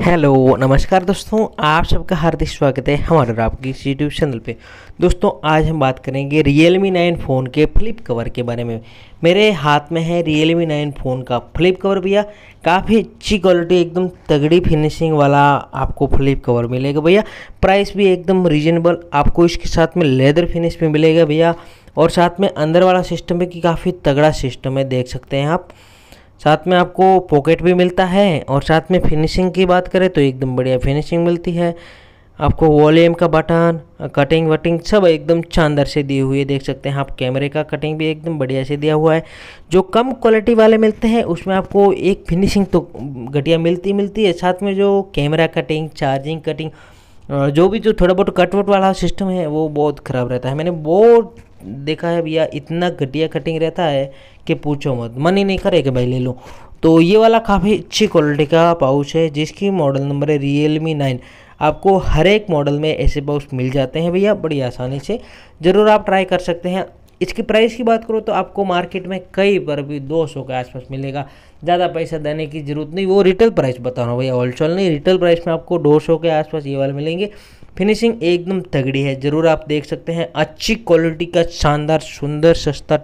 hello नमस्कार दोस्तों आप सबका हार्दिक स्वागत है हमारे और आपकी यूट्यूब चैनल पे दोस्तों आज हम बात करेंगे रियल मी नाइन फ़ोन के फ्लिप कवर के बारे में मेरे हाथ में है रियल मी नाइन फ़ोन का फ्लिप कवर भैया काफ़ी अच्छी क्वालिटी एकदम तगड़ी फिनिशिंग वाला आपको फ्लिप कवर मिलेगा भैया प्राइस भी एकदम रिजनेबल आपको इसके साथ में लेदर फिनिश में मिलेगा भैया और साथ में अंदर वाला सिस्टम है कि काफ़ी तगड़ा सिस्टम है देख सकते हैं आप साथ में आपको पॉकेट भी मिलता है और साथ में फिनिशिंग की बात करें तो एकदम बढ़िया फिनिशिंग मिलती है आपको वॉल्यूम का बटन कटिंग वटिंग सब एकदम शानदार से दिए हुए देख सकते हैं आप कैमरे का कटिंग भी एकदम बढ़िया से दिया हुआ है जो कम क्वालिटी वाले मिलते हैं उसमें आपको एक फिनिशिंग तो घटिया मिलती मिलती है साथ में जो कैमरा कटिंग चार्जिंग कटिंग जो भी जो थोड़ा बहुत कटवट वाला सिस्टम है वो बहुत ख़राब रहता है मैंने बहुत देखा है भैया इतना घटिया कटिंग रहता है कि पूछो मत मन ही नहीं करे कि भाई ले लो तो ये वाला काफ़ी अच्छी क्वालिटी का पाउच है जिसकी मॉडल नंबर है रियल मी नाइन आपको हर एक मॉडल में ऐसे पाउच मिल जाते हैं भैया बड़ी आसानी से ज़रूर आप ट्राई कर सकते हैं इसकी प्राइस की बात करो तो आपको मार्केट में कई पर भी 200 के आसपास मिलेगा ज़्यादा पैसा देने की ज़रूरत नहीं वो रिटेल प्राइस बता रहा हूँ भैया होलसेल नहीं रिटेल प्राइस में आपको 200 के आसपास ये वाले मिलेंगे फिनिशिंग एकदम तगड़ी है ज़रूर आप देख सकते हैं अच्छी क्वालिटी का शानदार सुंदर सस्ता